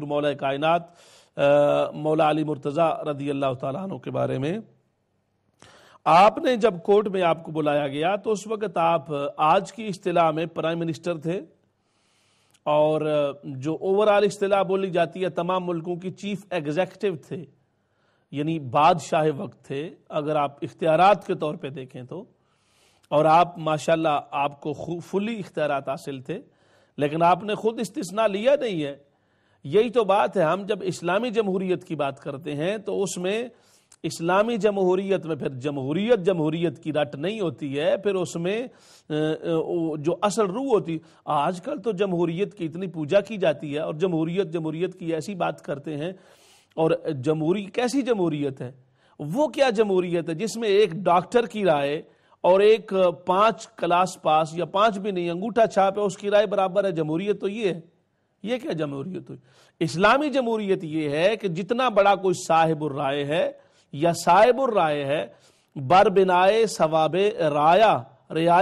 مولا کائنات مولا علی مرتضی رضی اللہ تعالیٰ عنہ کے بارے میں آپ نے جب کورٹ میں آپ کو بلایا گیا تو اس وقت آپ آج کی اصطلاح میں پرائم منسٹر تھے اور جو اوور آل اصطلاح بولی جاتی ہے تمام ملکوں کی چیف ایگزیکٹو تھے یعنی بادشاہ وقت تھے اگر آپ اختیارات کے طور پہ دیکھیں تو اور آپ ماشاءاللہ آپ کو فلی اختیارات حاصل تھے لیکن آپ نے خود استثنا لیا نہیں ہے یہی تو بات ہے ہم جب اسلامی جمہوریت کی بات کرتے ہیں تو اس میں اسلامی جمہوریت میں پھر جمہوریت جمہوریت کی رٹ نہیں ہوتی ہے پھر اس میں جو اصل روح ہوتی آج کل تو جمہوریت کی اتنی پوجا کی جاتی ہے اور جمہوریت جمہوریت کی ایسی بات کرتے ہیں اور جمہوری کیسی جمہوریت ہے وہ کیا جمہوریت ہے جس میں ایک ڈاکٹر کی رائے اور ایک پانچ کلاس پاس یا پانچ بھی نہیں انگوٹھا چھاپ ہے اس کی رائے برابر ہے جمہوریت تو یہ ہے یہ کیا جمہوریت ہوئی اسلامی جمہوریت یہ ہے کہ جتنا بڑا کوئی صاحب الرائے ہے یا صاحب الرائے ہے بنائے ثواب رایا ریا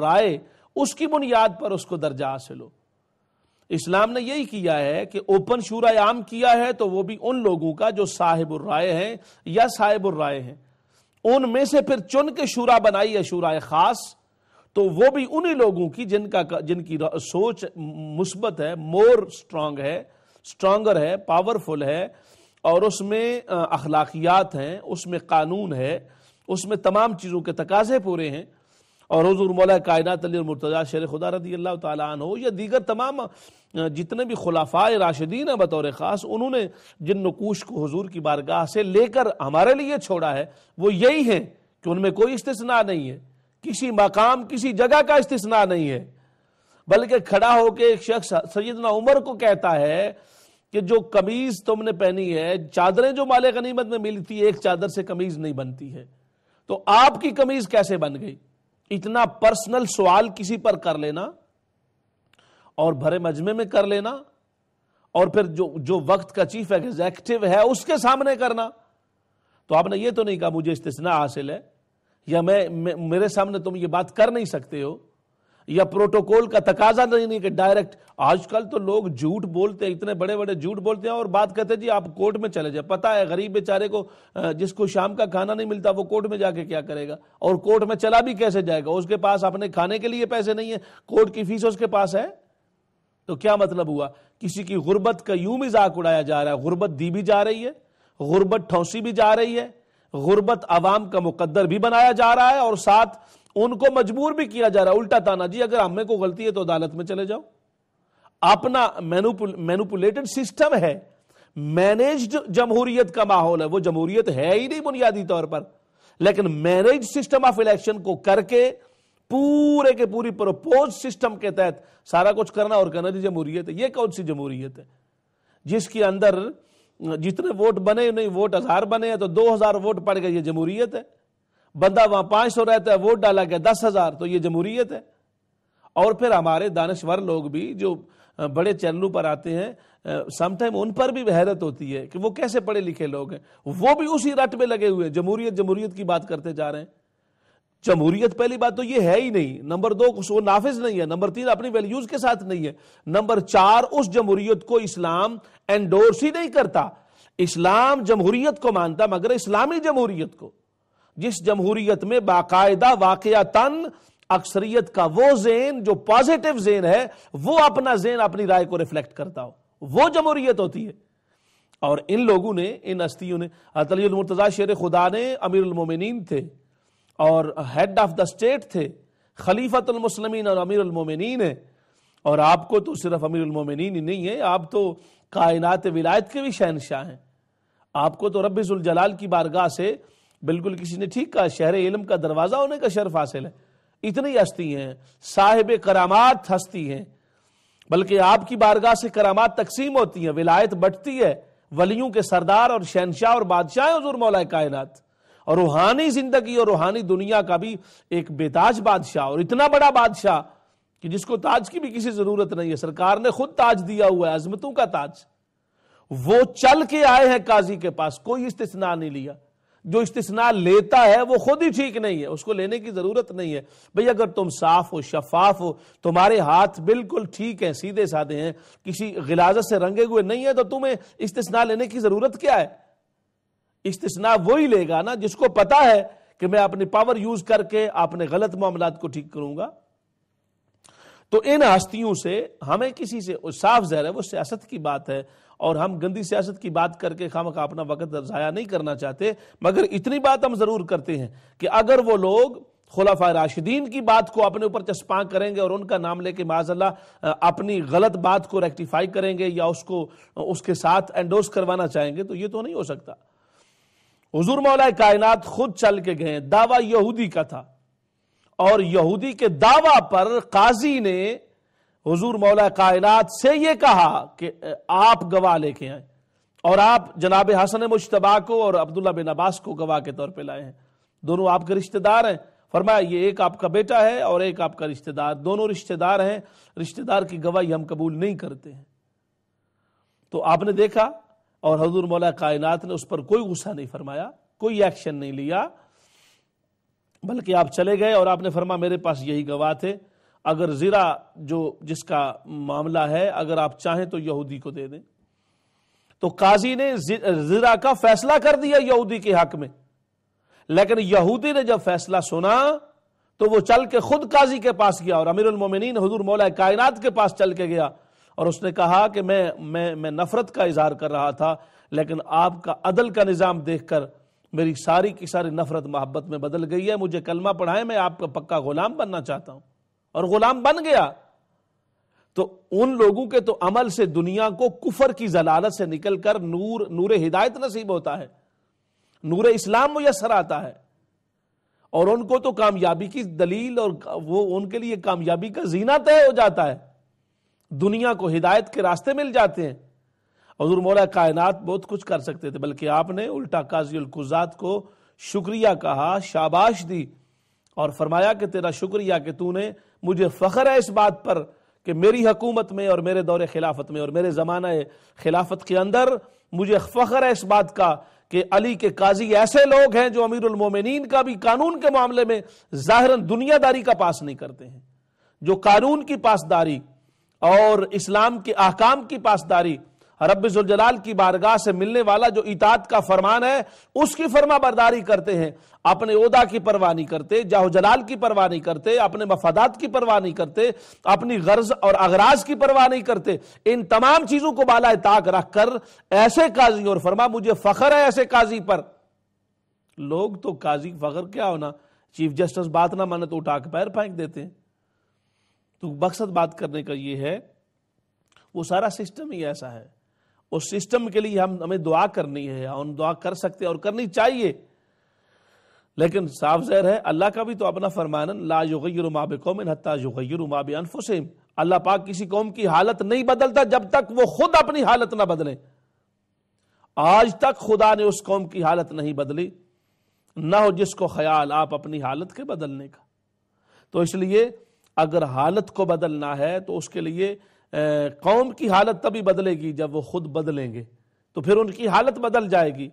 رائے اس کی بنیاد پر اس کو درجہ حاصل ہو اسلام نے یہی کیا ہے کہ اوپن شورا عام کیا ہے تو وہ بھی ان لوگوں کا جو صاحب الرائے ہیں یا صاحب الرائے ہیں ان میں سے پھر چن کے شورا بنائی ہے شورا خاص تو وہ بھی انہی لوگوں کی جن کا جن کی سوچ مثبت ہے مور سٹرانگ ہے سٹرانگر ہے پاورفل ہے اور اس میں اخلاقیات ہیں اس میں قانون ہے اس میں تمام چیزوں کے تقاضے پورے ہیں اور حضور مولا کائنات علی شیر خدا رضی اللہ تعالیٰ عنہ یا دیگر تمام جتنے بھی خلافہ راشدین ہیں بطور خاص انہوں نے جن نقوش کو حضور کی بارگاہ سے لے کر ہمارے لیے چھوڑا ہے وہ یہی ہیں کہ ان میں کوئی استثناء نہیں ہے کسی مقام کسی جگہ کا استثنا نہیں ہے بلکہ کھڑا ہو کے ایک شخص سیدنا عمر کو کہتا ہے کہ جو کمیز تم نے پہنی ہے چادریں جو مال غنیمت میں ملتی ایک چادر سے کمیز نہیں بنتی ہے تو آپ کی کمیز کیسے بن گئی اتنا پرسنل سوال کسی پر کر لینا اور بھرے مجمع میں کر لینا اور پھر جو وقت کا چیف ایگزیکٹو ہے اس کے سامنے کرنا تو آپ نے یہ تو نہیں کہا مجھے استثناء حاصل ہے یا میں میرے سامنے تم یہ بات کر نہیں سکتے ہو یا پروٹوکول کا تقاضا نہیں کہ ڈائریکٹ آج کل تو لوگ جھوٹ بولتے ہیں اتنے بڑے بڑے جھوٹ بولتے ہیں اور بات کہتے ہیں جی آپ کورٹ میں چلے جائیں پتا ہے غریب بیچارے کو جس کو شام کا کھانا نہیں ملتا وہ کورٹ میں جا کے کیا کرے گا اور کورٹ میں چلا بھی کیسے جائے گا اس کے پاس اپنے کھانے کے لیے پیسے نہیں ہیں کورٹ کی فیس اس کے پاس ہے تو کیا مطلب ہوا کسی کی غربت کا یوں مزاق اڑایا جا رہا ہے غربت دی بھی جا رہی ہے غربت ٹھونسی بھی جا رہی ہے غربت عوام کا مقدر بھی بنایا جا رہا ہے اور ساتھ ان کو مجبور بھی کیا جا رہا ہے الٹا تانا جی اگر ہمیں کوئی غلطی ہے تو عدالت میں چلے جاؤ اپنا مینوپولیٹڈ سسٹم ہے مینیجڈ جمہوریت کا ماحول ہے وہ جمہوریت ہے ہی نہیں بنیادی طور پر لیکن مینج سسٹم آف الیکشن کو کر کے پورے کے پوری پروپوز سسٹم کے تحت سارا کچھ کرنا اور کہنا جی جمہوریت ہے یہ کون سی جمہوریت ہے جس کے اندر جتنے ووٹ بنے نہیں ووٹ ہزار بنے ہیں تو دو ہزار ووٹ پڑ گئے یہ جمہوریت ہے بندہ وہاں پانچ سو رہتا ہے ووٹ ڈالا گیا دس ہزار تو یہ جمہوریت ہے اور پھر ہمارے دانشور لوگ بھی جو بڑے چینلوں پر آتے ہیں سم ٹائم ان پر بھی حیرت ہوتی ہے کہ وہ کیسے پڑھے لکھے لوگ ہیں وہ بھی اسی رٹ میں لگے ہوئے ہیں جمہوریت جمہوریت کی بات کرتے جا رہے ہیں جمہوریت پہلی بات تو یہ ہے ہی نہیں نمبر دو وہ کو نافذ نہیں ہے نمبر تین اپنی ویلیوز کے ساتھ نہیں ہے نمبر چار اس جمہوریت کو اسلام انڈورس ہی نہیں کرتا اسلام جمہوریت کو مانتا مگر اسلامی جمہوریت کو جس جمہوریت میں باقاعدہ واقعہ تن اکثریت کا وہ زین جو پازیٹو زین ہے وہ اپنا زین اپنی رائے کو ریفلیکٹ کرتا ہو وہ جمہوریت ہوتی ہے اور ان لوگوں نے ان استیوں نے المرتضی شیر خدا نے امیر المومنین تھے اور ہیڈ آف دا اسٹیٹ تھے خلیفت المسلمین اور امیر المومنین اور آپ کو تو صرف امیر المومنین ہی نہیں ہے آپ تو کائنات ولایت کے بھی شہنشاہ ہیں آپ کو تو رب الجلال کی بارگاہ سے بالکل کسی نے ٹھیک کہا شہر علم کا دروازہ ہونے کا شرف حاصل ہے اتنی ہستی ہیں صاحب کرامات ہستی ہیں بلکہ آپ کی بارگاہ سے کرامات تقسیم ہوتی ہیں ولایت بٹتی ہے ولیوں کے سردار اور شہنشاہ اور بادشاہ حضور مولا کائنات اور روحانی زندگی اور روحانی دنیا کا بھی ایک بیتاج بادشاہ اور اتنا بڑا بادشاہ کہ جس کو تاج کی بھی کسی ضرورت نہیں ہے سرکار نے خود تاج دیا ہوا ہے عظمتوں کا تاج وہ چل کے آئے ہیں قاضی کے پاس کوئی استثناء نہیں لیا جو استثناء لیتا ہے وہ خود ہی ٹھیک نہیں ہے اس کو لینے کی ضرورت نہیں ہے بھئی اگر تم صاف ہو شفاف ہو تمہارے ہاتھ بالکل ٹھیک ہیں سیدھے سادھے ہیں کسی غلازت سے رنگے ہوئے نہیں ہے تو تمہیں استثناء لینے کی ضرورت کیا ہے استثناء وہی لے گا نا جس کو پتا ہے کہ میں اپنی پاور یوز کر کے اپنے غلط معاملات کو ٹھیک کروں گا تو ان ہستیوں سے ہمیں کسی سے صاف زہر ہے وہ سیاست کی بات ہے اور ہم گندی سیاست کی بات کر کے اپنا وقت ضائع نہیں کرنا چاہتے مگر اتنی بات ہم ضرور کرتے ہیں کہ اگر وہ لوگ خلافہ راشدین کی بات کو اپنے اوپر چسپاں کریں گے اور ان کا نام لے کے اللہ اپنی غلط بات کو ریکٹیفائی کریں گے یا اس کو اس کے ساتھ انڈوس کروانا چاہیں گے تو یہ تو نہیں ہو سکتا حضور مولا کائنات خود چل کے گئے دعوی کا تھا اور یہودی کے پر قاضی نے حضور مولا کائنات سے یہ کہا کہ آپ گواہ لے کے آئیں اور آپ جناب حسن مشتبہ کو اور عبداللہ بن عباس کو گواہ کے طور پہ لائے ہیں دونوں آپ کے رشتہ دار ہیں فرمایا یہ ایک آپ کا بیٹا ہے اور ایک آپ کا رشتہ دار دونوں رشتہ دار ہیں رشتہ دار کی گواہی ہم قبول نہیں کرتے ہیں تو آپ نے دیکھا اور حضور مولا کائنات نے اس پر کوئی غصہ نہیں فرمایا کوئی ایکشن نہیں لیا بلکہ آپ چلے گئے اور آپ نے فرما میرے پاس یہی گواہ تھے اگر زیرہ جو جس کا معاملہ ہے اگر آپ چاہیں تو یہودی کو دے دیں تو قاضی نے زیرہ کا فیصلہ کر دیا یہودی کے حق میں لیکن یہودی نے جب فیصلہ سنا تو وہ چل کے خود قاضی کے پاس گیا اور امیر المومنین حضور مولا کائنات کے پاس چل کے گیا اور اس نے کہا کہ میں نفرت کا اظہار کر رہا تھا لیکن آپ کا عدل کا نظام دیکھ کر میری ساری کی ساری نفرت محبت میں بدل گئی ہے مجھے کلمہ پڑھائیں میں آپ کا پکا غلام بننا چاہتا ہوں اور غلام بن گیا تو ان لوگوں کے تو عمل سے دنیا کو کفر کی ضلالت سے نکل کر نور نور ہدایت نصیب ہوتا ہے نور اسلام میسر آتا ہے اور ان کو تو کامیابی کی دلیل اور وہ ان کے لیے کامیابی کا زینہ طے ہو جاتا ہے دنیا کو ہدایت کے راستے مل جاتے ہیں حضور مولا کائنات بہت کچھ کر سکتے تھے بلکہ آپ نے الٹا قاضی القزات کو شکریہ کہا شاباش دی اور فرمایا کہ تیرا شکریہ کہ نے مجھے فخر ہے اس بات پر کہ میری حکومت میں اور میرے دور خلافت میں اور میرے زمانہ خلافت کے اندر مجھے فخر ہے اس بات کا کہ علی کے قاضی ایسے لوگ ہیں جو امیر المومنین کا بھی قانون کے معاملے میں ظاہراً دنیا داری کا پاس نہیں کرتے ہیں جو قانون کی پاسداری اور اسلام کے احکام کی پاسداری رب الجلال کی بارگاہ سے ملنے والا جو اطاعت کا فرمان ہے اس کی فرما برداری کرتے ہیں اپنے عہدہ کی پروانی کرتے جاہو جلال کی پروانی کرتے اپنے مفادات کی پرواہ نہیں کرتے اپنی غرض اور اغراض کی پرواہ نہیں کرتے ان تمام چیزوں کو بالا طاق رکھ کر ایسے قاضی اور فرما مجھے فخر ہے ایسے قاضی پر لوگ تو قاضی فخر کیا ہونا چیف جسٹس بات نہ مانے تو اٹھا کے پیر پھینک دیتے ہیں تو مقصد بات کرنے کا یہ ہے وہ سارا سسٹم ہی ایسا ہے اس سسٹم کے لیے ہمیں دعا کرنی ہے ہم دعا کر سکتے اور کرنی چاہیے لیکن صاف زہر ہے اللہ کا بھی تو اپنا فرمان لا یغیر ما حتی جو ما سیم اللہ پاک کسی قوم کی حالت نہیں بدلتا جب تک وہ خود اپنی حالت نہ بدلے آج تک خدا نے اس قوم کی حالت نہیں بدلی نہ ہو جس کو خیال آپ اپنی حالت کے بدلنے کا تو اس لیے اگر حالت کو بدلنا ہے تو اس کے لیے قوم کی حالت تبھی بدلے گی جب وہ خود بدلیں گے تو پھر ان کی حالت بدل جائے گی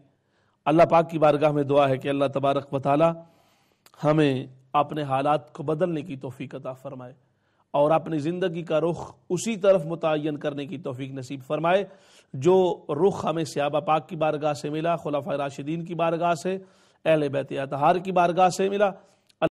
اللہ پاک کی بارگاہ میں دعا ہے کہ اللہ تبارک و تعالی ہمیں اپنے حالات کو بدلنے کی توفیق عطا فرمائے اور اپنی زندگی کا رخ اسی طرف متعین کرنے کی توفیق نصیب فرمائے جو رخ ہمیں سیابہ پاک کی بارگاہ سے ملا خلافہ راشدین کی بارگاہ سے اہل بیت اتحار کی بارگاہ سے ملا